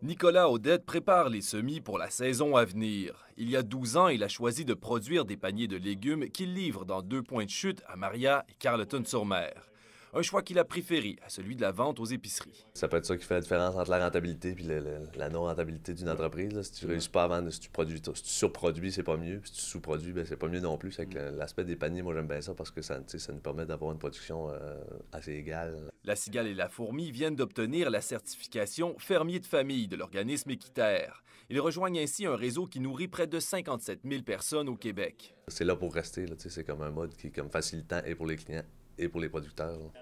Nicolas Odette prépare les semis pour la saison à venir. Il y a 12 ans, il a choisi de produire des paniers de légumes qu'il livre dans deux points de chute à Maria et Carleton-sur-Mer un choix qu'il a préféré à celui de la vente aux épiceries. Ça peut être ça qui fait la différence entre la rentabilité et la non-rentabilité d'une entreprise. Si tu ne réussis pas à vendre, si tu, produis, si tu surproduis, c'est pas mieux. Si tu sous-produis, ben, c'est pas mieux non plus. avec mm. l'aspect des paniers, moi, j'aime bien ça parce que ça, ça nous permet d'avoir une production euh, assez égale. La cigale et la fourmi viennent d'obtenir la certification fermier de famille de l'organisme équitaire. Ils rejoignent ainsi un réseau qui nourrit près de 57 000 personnes au Québec. C'est là pour rester. C'est comme un mode qui est comme facilitant et pour les clients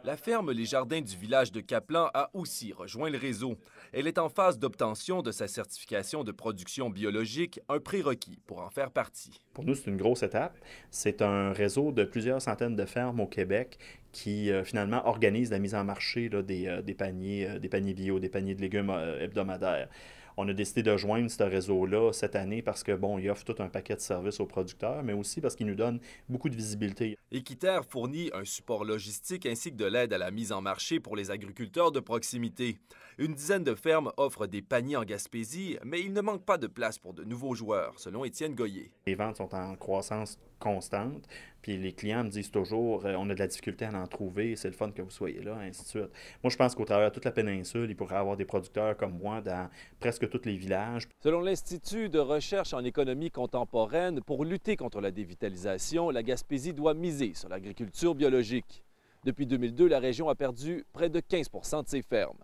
la ferme Les Jardins du village de Caplan a aussi rejoint le réseau. Elle est en phase d'obtention de sa certification de production biologique, un prérequis pour en faire partie. Pour nous, c'est une grosse étape. C'est un réseau de plusieurs centaines de fermes au Québec qui euh, finalement organise la mise en marché euh, des, paniers, euh, des paniers bio, des paniers de légumes hebdomadaires on a décidé de joindre ce réseau-là cette année parce que, bon, il offre tout un paquet de services aux producteurs, mais aussi parce qu'il nous donne beaucoup de visibilité. Équiterre fournit un support logistique ainsi que de l'aide à la mise en marché pour les agriculteurs de proximité. Une dizaine de fermes offrent des paniers en Gaspésie, mais il ne manque pas de place pour de nouveaux joueurs, selon Étienne Goyer. Les ventes sont en croissance constante. Puis les clients me disent toujours, euh, on a de la difficulté à en trouver, c'est le fun que vous soyez là, ainsi de suite. Moi, je pense qu'au travers toute la péninsule, il pourrait y avoir des producteurs comme moi dans presque les villages. Selon l'Institut de recherche en économie contemporaine, pour lutter contre la dévitalisation, la Gaspésie doit miser sur l'agriculture biologique. Depuis 2002, la région a perdu près de 15 de ses fermes.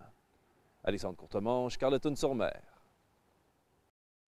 Alexandre Courtemanche, Carleton-sur-Mer.